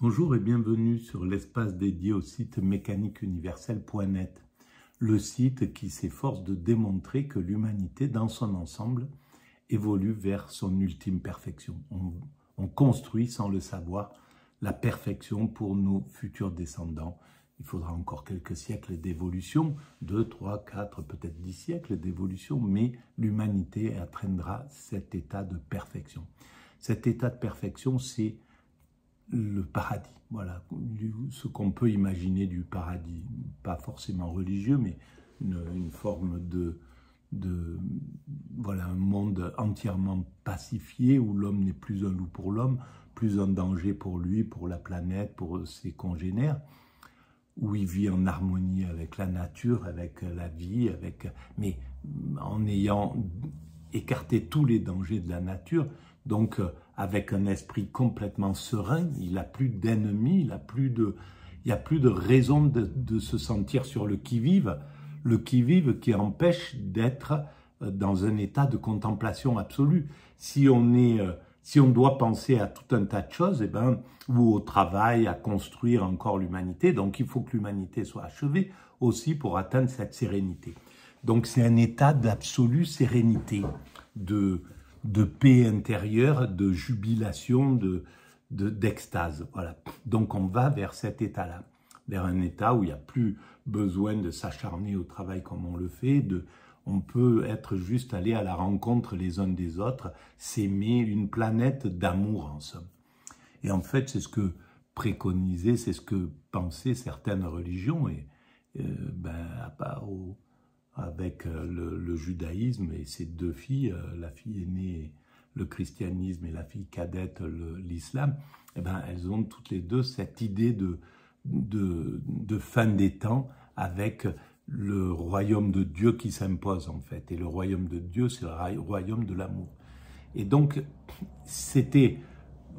Bonjour et bienvenue sur l'espace dédié au site mécaniqueuniverselle.net, le site qui s'efforce de démontrer que l'humanité dans son ensemble évolue vers son ultime perfection. On, construit sans le savoir la perfection pour nos futurs descendants. Il faudra encore quelques siècles d'évolution, deux, trois, quatre, peut-être dix siècles d'évolution, mais l'humanité atteindra cet état de perfection. Cet état de perfection, c'est le paradis. Voilà, ce qu'on peut imaginer du paradis, pas forcément religieux, mais une, forme de, de, voilà un monde entièrement pacifié où l'homme n'est plus un loup pour l'homme, plus un danger pour lui, pour la planète, pour ses congénères, où il vit en harmonie avec la nature, avec la vie, avec mais en ayant écarté tous les dangers de la nature, donc avec un esprit complètement serein. Il n'a plus d'ennemis, il n'a plus de, a plus de raison de, se sentir sur le qui-vive, le qui-vive qui empêche d'être euh, dans un état de contemplation absolue. Si on est, euh, si on doit penser à tout un tas de choses, eh ben, ou au travail, à construire encore l'humanité, donc il faut que l'humanité soit achevée aussi pour atteindre cette sérénité. Donc c'est un état d'absolue sérénité, de, de paix intérieure, de jubilation, de d'extase. voilà. Donc on va vers cet état-là, vers un état où il n'y a plus besoin de s'acharner au travail comme on le fait, de on peut être juste allé à la rencontre les uns des autres, s'aimer une planète d'amour en somme. Et en fait, c'est ce que préconisaient, c'est ce que pensaient certaines religions et euh, ben, à part avec euh, le, judaïsme et ses deux filles, euh, la fille aînée le christianisme et la fille cadette l'islam, eh ben, elles ont toutes les deux cette idée de, de, fin des temps avec le royaume de Dieu qui s'impose en fait. Et le royaume de Dieu, c'est le royaume de l'amour. Et donc, c'était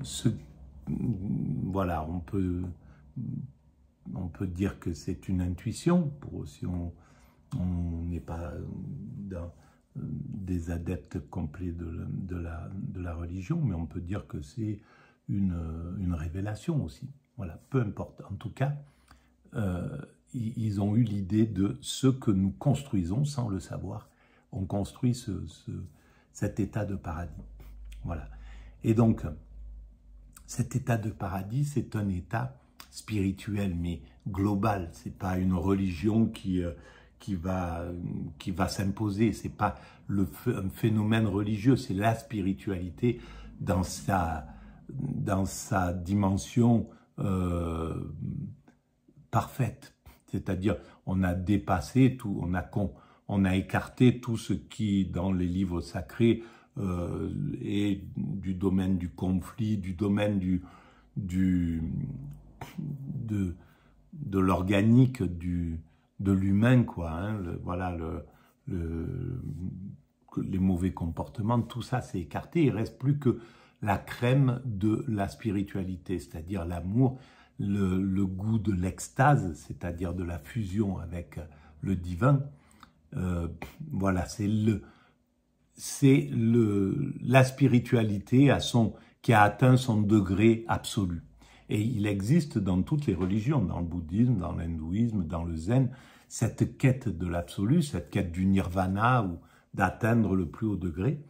ce... Voilà, on peut, on peut dire que c'est une intuition, pour, si on on n'est pas euh, euh, des adeptes complets de, la, religion, mais on peut dire que c'est une, euh, révélation aussi. Voilà, peu importe. En tout cas, ils ont eu l'idée de ce que nous construisons sans le savoir. On construit cet état de paradis. Voilà. Et donc, cet état de paradis, c'est un état spirituel, mais global. n'est pas une religion qui qui va, qui va s'imposer. C'est pas le, un phénomène religieux, c'est la spiritualité dans sa, dans sa dimension euh, parfaite. C'est-à-dire, on a dépassé tout, on a, con, on a écarté tout ce qui, dans les livres sacrés, euh, est du domaine du conflit, du domaine du, du, de, de l'organique, du, de l'humain, quoi. Hein, voilà, le, le, les mauvais comportements, tout ça s'est écarté. Il reste plus que la crème de la spiritualité, c'est-à-dire l'amour, le, goût de l'extase, c'est-à-dire de la fusion avec le divin. Euh, voilà, c'est le, c'est le, la spiritualité à son, qui a atteint son degré absolu. Et il existe dans toutes les religions, dans le bouddhisme, dans l'hindouisme, dans le zen, cette quête de l'absolu, cette quête du nirvana ou d'atteindre le plus haut degré.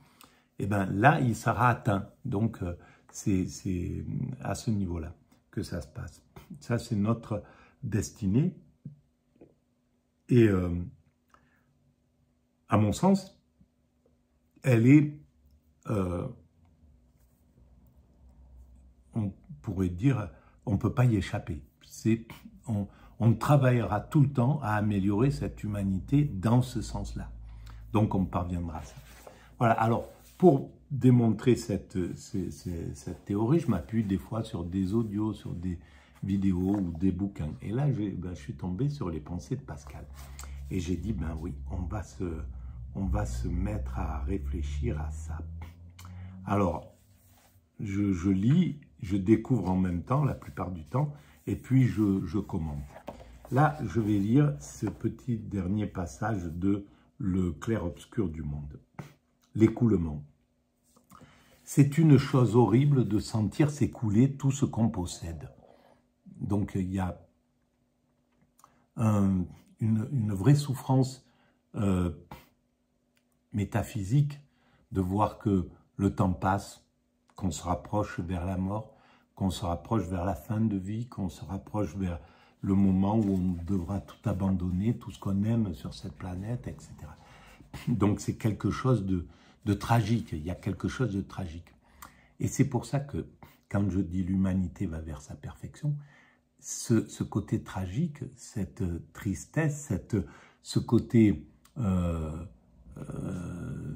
Et eh bien là, il sera atteint. Donc, euh, c'est à ce niveau-là que ça se passe. Ça, c'est notre destinée. Et euh, à mon sens, elle est... Euh, pourrait dire on ne peut pas y échapper. C'est, on, travaillera tout le temps à améliorer cette humanité dans ce sens-là. Donc on parviendra à ça. Voilà, alors pour démontrer cette, théorie, je m'appuie des fois sur des audios, sur des vidéos ou des bouquins. Et là, je, ben, je suis tombé sur les pensées de Pascal. Et j'ai dit, ben oui, on va, se, on va se mettre à réfléchir à ça. Alors, je lis je découvre en même temps, la plupart du temps, et puis je, commande. Là, je vais lire ce petit dernier passage de Le clair-obscur du monde. L'écoulement. C'est une chose horrible de sentir s'écouler tout ce qu'on possède. Donc il y a une, vraie souffrance euh, métaphysique de voir que le temps passe, qu'on se rapproche vers la mort, qu'on se rapproche vers la fin de vie, qu'on se rapproche vers le moment où on devra tout abandonner, tout ce qu'on aime sur cette planète, etc. Donc c'est quelque chose de, tragique, il y a quelque chose de tragique. Et c'est pour ça que quand je dis l'humanité va vers sa perfection, ce, côté tragique, cette tristesse, cette, ce côté euh, euh,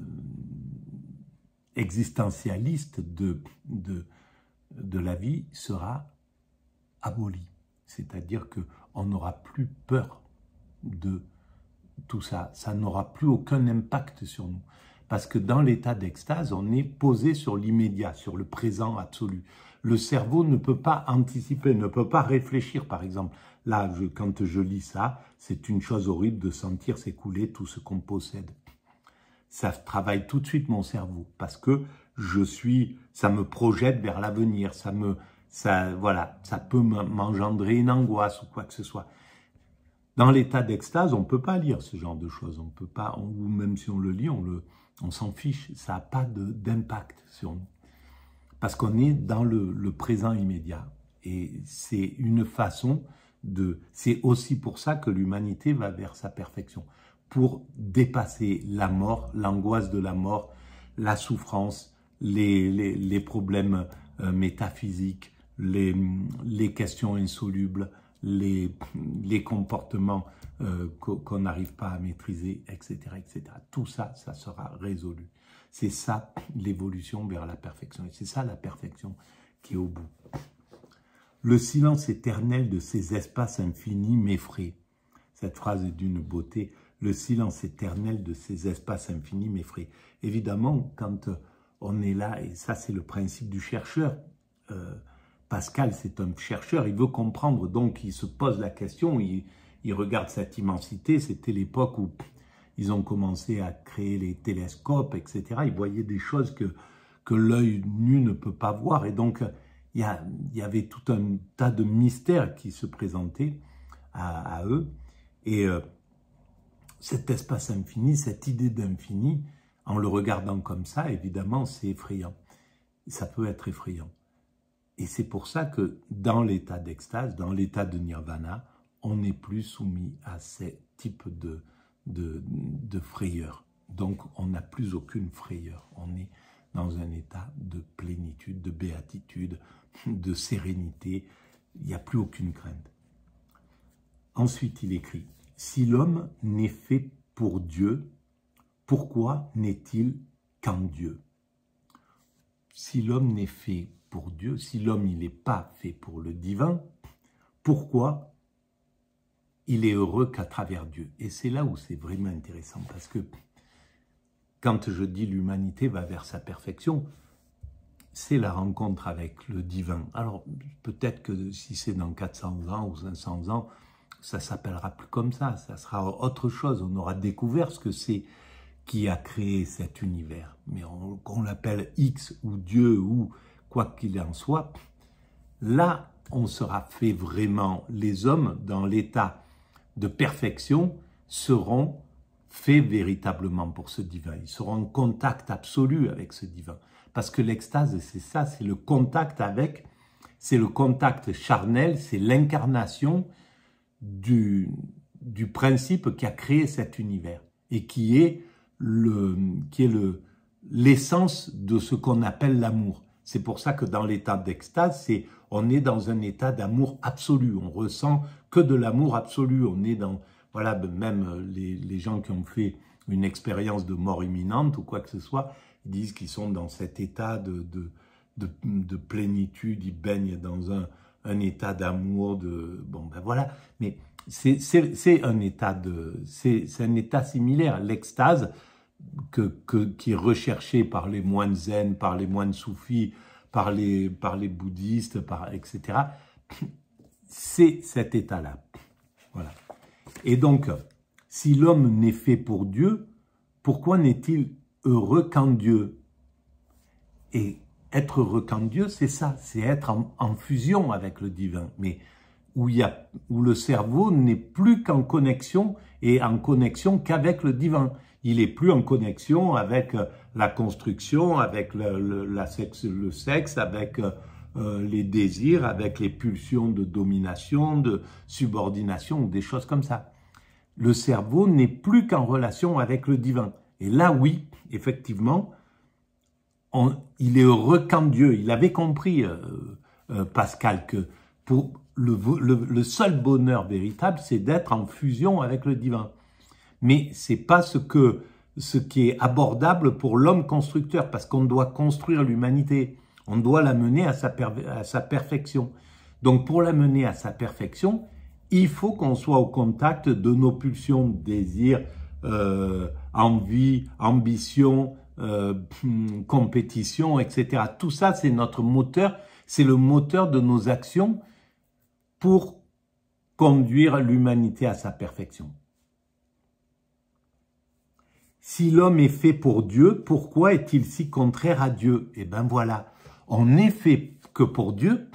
existentialiste de, de, de la vie sera aboli. C'est-à-dire qu'on n'aura plus peur de tout ça. Ça n'aura plus aucun impact sur nous. Parce que dans l'état d'extase, on est posé sur l'immédiat, sur le présent absolu. Le cerveau ne peut pas anticiper, ne peut pas réfléchir, par exemple. Là, quand je lis ça, c'est une chose horrible de sentir s'écouler tout ce qu'on possède ça travaille tout de suite mon cerveau parce que je suis, ça me projette vers l'avenir, ça me, ça, voilà, ça peut m'engendrer une angoisse ou quoi que ce soit. Dans l'état d'extase, on ne peut pas lire ce genre de choses, on peut pas, ou même si on le lit, on le, on s'en fiche, ça n'a pas d'impact sur nous. Parce qu'on est dans le, le, présent immédiat. Et c'est une façon de. C'est aussi pour ça que l'humanité va vers sa perfection pour dépasser la mort, l'angoisse de la mort, la souffrance, les, problèmes euh, métaphysiques, les, questions insolubles, les, comportements euh, qu'on n'arrive pas à maîtriser, etc., etc. Tout ça, ça sera résolu. C'est ça l'évolution vers la perfection. Et c'est ça la perfection qui est au bout. Le silence éternel de ces espaces infinis m'effraie. Cette phrase est d'une beauté le silence éternel de ces espaces infinis m'effraie. Évidemment, quand on est là, et ça c'est le principe du chercheur, euh, Pascal c'est un chercheur, il veut comprendre, donc il se pose la question, il, regarde cette immensité, c'était l'époque où ils ont commencé à créer les télescopes, etc. Ils voyaient des choses que, que l'œil nu ne peut pas voir, et donc il y, avait tout un tas de mystères qui se présentaient à, eux, et... Euh, cet espace infini, cette idée d'infini, en le regardant comme ça, évidemment, c'est effrayant. Ça peut être effrayant. Et c'est pour ça que dans l'état d'extase, dans l'état de nirvana, on n'est plus soumis à ces types de, de, de frayeur. Donc on n'a plus aucune frayeur. On est dans un état de plénitude, de béatitude, de sérénité. Il n'y a plus aucune crainte. Ensuite, il écrit si l'homme n'est fait pour Dieu, pourquoi n'est-il qu'en Dieu Si l'homme n'est fait pour Dieu, si l'homme n'est pas fait pour le divin, pourquoi il est heureux qu'à travers Dieu Et c'est là où c'est vraiment intéressant parce que quand je dis l'humanité va vers sa perfection, c'est la rencontre avec le divin. Alors peut-être que si c'est dans 400 ans ou 500 ans, ça s'appellera plus comme ça, ça sera autre chose. On aura découvert ce que c'est qui a créé cet univers. Mais qu'on l'appelle X ou Dieu ou quoi qu'il en soit, là, on sera fait vraiment, les hommes dans l'état de perfection seront faits véritablement pour ce divin. Ils seront en contact absolu avec ce divin. Parce que l'extase, c'est ça, c'est le contact avec, c'est le contact charnel, c'est l'incarnation, du, principe qui a créé cet univers et qui est le le l'essence de ce qu'on appelle l'amour. C'est pour ça que dans l'état d'extase, c'est on est dans un état d'amour absolu. On ressent que de l'amour absolu. On est dans voilà ben, même euh, les, les gens qui ont fait une expérience de mort imminente ou quoi que ce soit ils disent qu'ils sont dans cet état de de, de plénitude. Ils baignent dans un un état d'amour, de... Bon, ben voilà, mais c'est un état de... C'est un état similaire. L'extase que, qui est recherchée par les moines zen, par les moines soufis, par les, par les bouddhistes, par, etc., c'est cet état-là. Voilà. Et donc, si l'homme n'est fait pour Dieu, pourquoi n'est-il heureux qu'en Dieu Et être heureux Dieu, c'est ça, c'est être en, fusion avec le divin, mais où, où le cerveau n'est plus qu'en connexion et en connexion qu'avec le divin. Il est plus en connexion avec euh, la construction, avec le, sexe, avec euh, euh, les désirs, avec les pulsions de domination, de subordination, des choses comme ça. Le cerveau n'est plus qu'en relation avec le divin. Et là, oui, effectivement, il est heureux quand Dieu, il avait compris, euh, euh, Pascal, que pour le, seul bonheur véritable, c'est d'être en fusion avec le divin. Mais c'est pas ce que ce qui est abordable pour l'homme constructeur, parce qu'on doit construire l'humanité, on doit la mener à sa, à sa perfection. Donc pour la mener à sa perfection, il faut qu'on soit au contact de nos pulsions, désirs, euh, envie, ambition, euh, compétition, etc. Tout ça, c'est notre moteur, c'est le moteur de nos actions pour conduire l'humanité à sa perfection. Si l'homme est fait pour Dieu, pourquoi est-il si contraire à Dieu Eh bien voilà, on n'est fait que pour Dieu,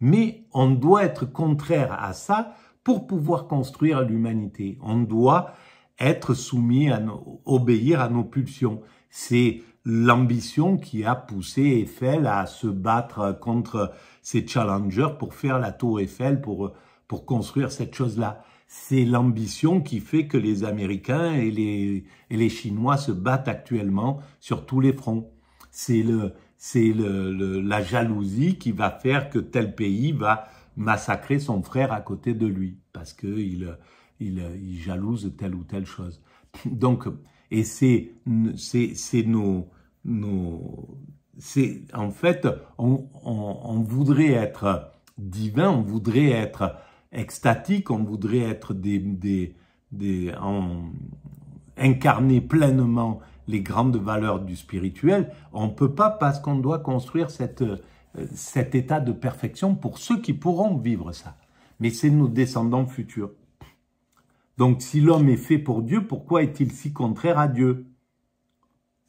mais on doit être contraire à ça pour pouvoir construire l'humanité. On doit être soumis, à obéir à nos pulsions. C'est l'ambition qui a poussé Eiffel à se battre contre ses challengers pour faire la tour Eiffel, pour, pour construire cette chose-là. C'est l'ambition qui fait que les Américains et les, et les Chinois se battent actuellement sur tous les fronts. C'est le, c'est le, la jalousie qui va faire que tel pays va massacrer son frère à côté de lui parce qu'il il, il jalouse telle ou telle chose. Donc, et c'est, c'est, nos, c'est, en fait, on, voudrait être divin, on voudrait être extatique, on voudrait être des, des, des incarner pleinement les grandes valeurs du spirituel. On ne peut pas parce qu'on doit construire cette, euh, cet état de perfection pour ceux qui pourront vivre ça. Mais c'est nos descendants futurs. Donc si l'homme est fait pour Dieu, pourquoi est-il si contraire à Dieu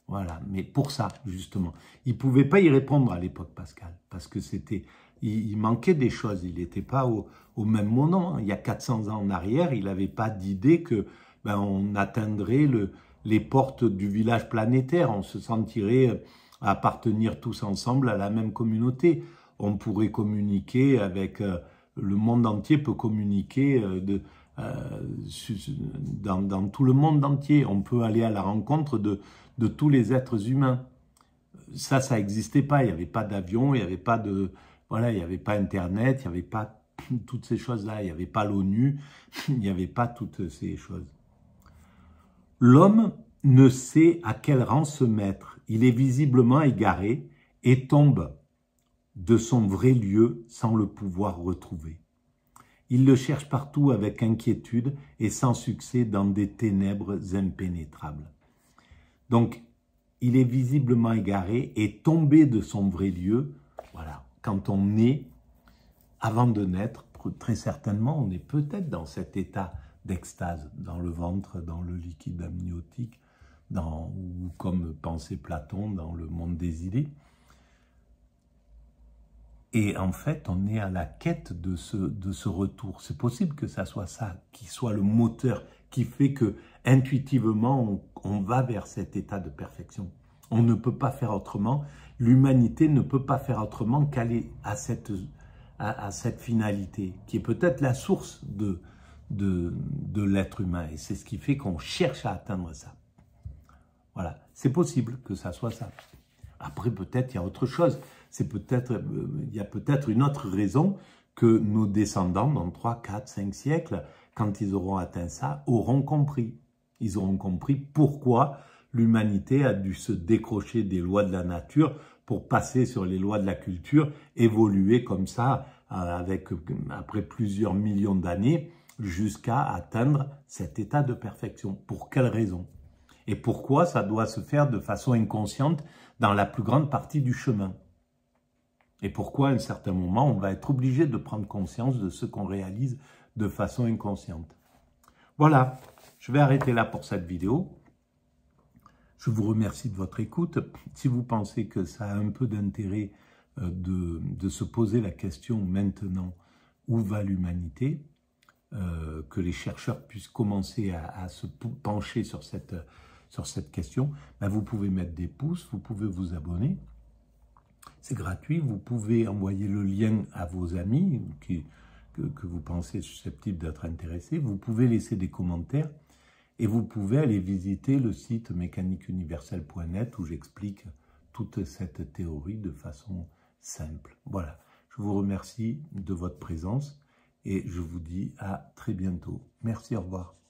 Voilà, mais pour ça, justement. Il ne pouvait pas y répondre à l'époque, Pascal, parce que c'était, il, manquait des choses, il n'était pas au, même moment. Il y a 400 ans en arrière, il n'avait pas d'idée que ben, on atteindrait le, les portes du village planétaire, on se sentirait euh, appartenir tous ensemble à la même communauté. On pourrait communiquer avec... Euh, le monde entier peut communiquer euh, de euh, dans, tout le monde entier. On peut aller à la rencontre de, de tous les êtres humains. Ça, ça n'existait pas. Il n'y avait pas d'avion, il n'y avait pas de voilà, il n'y avait pas Internet, il n'y avait pas toutes ces choses-là, il n'y avait pas l'ONU, il n'y avait pas toutes ces choses. L'homme ne sait à quel rang se mettre. Il est visiblement égaré et tombe de son vrai lieu sans le pouvoir retrouver. Il le cherche partout avec inquiétude et sans succès dans des ténèbres impénétrables. Donc, il est visiblement égaré et tombé de son vrai lieu. Voilà, quand on naît, avant de naître, très certainement, on est peut-être dans cet état d'extase, dans le ventre, dans le liquide amniotique, ou comme pensait Platon, dans le monde des idées. Et en fait, on est à la quête de ce, de ce retour. C'est possible que ça soit ça qui soit le moteur qui fait que intuitivement, on, va vers cet état de perfection. On ne peut pas faire autrement. L'humanité ne peut pas faire autrement qu'aller à cette, à, à, cette finalité, qui est peut-être la source de, de, de l'être humain. Et c'est ce qui fait qu'on cherche à atteindre ça. Voilà, c'est possible que ça soit ça. Après, peut-être il y a autre chose. C'est peut-être, euh, il y a peut-être une autre raison que nos descendants, dans 3, 4, 5 siècles, quand ils auront atteint ça, auront compris. Ils auront compris pourquoi l'humanité a dû se décrocher des lois de la nature pour passer sur les lois de la culture, évoluer comme ça, euh, avec, après plusieurs millions d'années, jusqu'à atteindre cet état de perfection. Pour quelle raison et pourquoi ça doit se faire de façon inconsciente dans la plus grande partie du chemin. Et pourquoi à un certain moment on va être obligé de prendre conscience de ce qu'on réalise de façon inconsciente. Voilà, je vais arrêter là pour cette vidéo. Je vous remercie de votre écoute. Si vous pensez que ça a un peu d'intérêt euh, de, se poser la question maintenant où va l'humanité, euh, que les chercheurs puissent commencer à se pencher sur cette sur cette question, ben, vous pouvez mettre des pouces, vous pouvez vous abonner. C'est gratuit, vous pouvez envoyer le lien à vos amis qui, que, vous pensez susceptibles d'être intéressés, vous pouvez laisser des commentaires et vous pouvez aller visiter le site mécaniqueuniversel.net où j'explique toute cette théorie de façon simple. Voilà, je vous remercie de votre présence et je vous dis à très bientôt. Merci, au revoir.